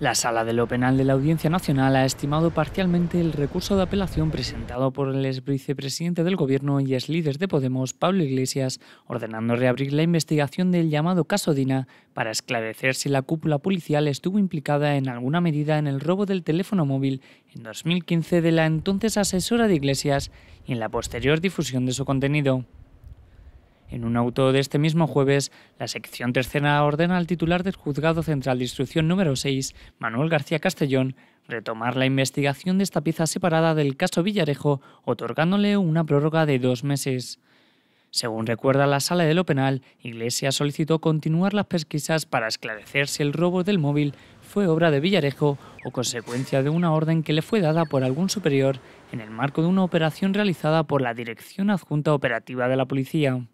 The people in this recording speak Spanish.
La Sala de lo Penal de la Audiencia Nacional ha estimado parcialmente el recurso de apelación presentado por el ex vicepresidente del Gobierno y ex líder de Podemos, Pablo Iglesias, ordenando reabrir la investigación del llamado caso Dina para esclarecer si la cúpula policial estuvo implicada en alguna medida en el robo del teléfono móvil en 2015 de la entonces asesora de Iglesias y en la posterior difusión de su contenido. En un auto de este mismo jueves, la sección tercera ordena al titular del Juzgado Central de Instrucción número 6, Manuel García Castellón, retomar la investigación de esta pieza separada del caso Villarejo, otorgándole una prórroga de dos meses. Según recuerda la sala de lo penal, Iglesias solicitó continuar las pesquisas para esclarecer si el robo del móvil fue obra de Villarejo o consecuencia de una orden que le fue dada por algún superior en el marco de una operación realizada por la Dirección Adjunta Operativa de la Policía.